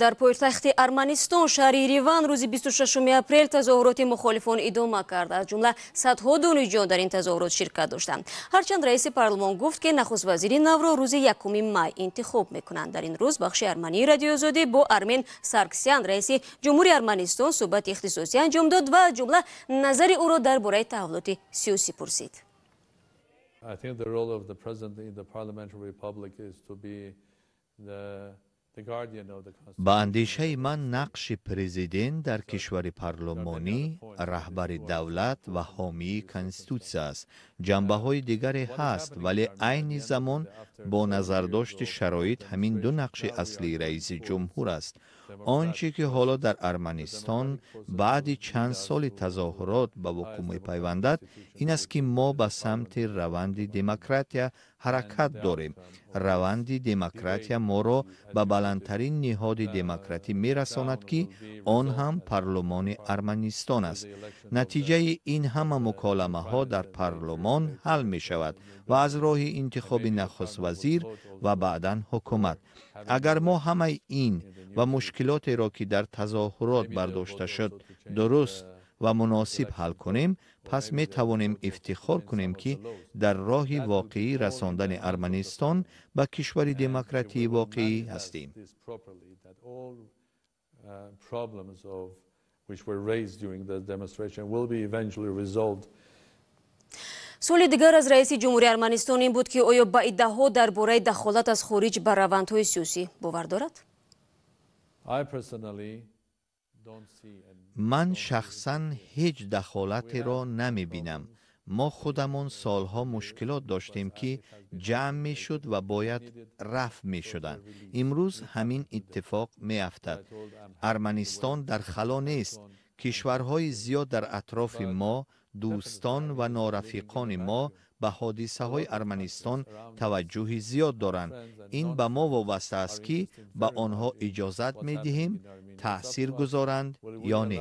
дар пойтахти арманистон шаҳри риван рӯзи 26 апрел тазоҳуроти мухолифон идома кард аз ҷумла садҳо донишҷӯён дар ин тазоҳурот ширкат доштанд ҳарчанд раиси парлумон гуфт ки нахуствазири навро рӯзи 1 май интихоб мекунанд дар ин рӯз бахши армании радиоозодӣ бо армен сарксян раиси ҷумҳури арманистон суҳбати ихтисосӣ анҷом дод ва аз ҷумла назари ӯро дар бораи таҳвилоти сиёсӣ пурсид I think the role of the president in the parliamentary republic is to be the ба андешаи ман нақши президент дар кишвари парлумонӣ раҳбари давлат ва ҳомии конститутсия аст ҷанбаҳои uh, дигаре ҳаст вале айни замон бо назардошти шароит ҳамин ду нақши аслии раиси ҷумҳур аст он чи ки ҳоло дар арманистон баъди чанд соли тазоҳурот ба вукӯъ мепайвандад ин аст ки мо ба самти раванди демократия ҳаракат um, дорем um, раванди демократия моро ба بلندترین نهاد دموکراتی میرساند که آن هم پارلمان ارمنستان است نتیجه این همه مکالمه ها در پارلمان حل می شود و از راه انتخاب نخست وزیر و بعدا حکومت اگر ما همه این و مشکلات را که در تظاهرات برداشته شد درست و مناسب حل کنیم پس می افتخار کنیم که در راه واقعی رساندن ارمنستان به کشور دموکراتی واقعی هستیم سوال دیگر از رئیس جمهوری ارمنستان این بود که آیا ها در درباره دخالت از خارج به های سیاسی باور دارد؟ من شخصا هیچ دخالتی را نمی بینم. ما خودمون سالها مشکلات داشتیم که جمع می شد و باید رفع می شدن. امروز همین اتفاق می افتد. ارمنستان در خلا نیست. کشورهای زیاد در اطراف ما دوستان و نارفیقان ما ба ҳодисаҳои арманистон таваҷҷӯҳи зиёд доранд ин ба мо вобаста аст ки ба онҳо иҷозат медиҳем таъсир гузоранд ё не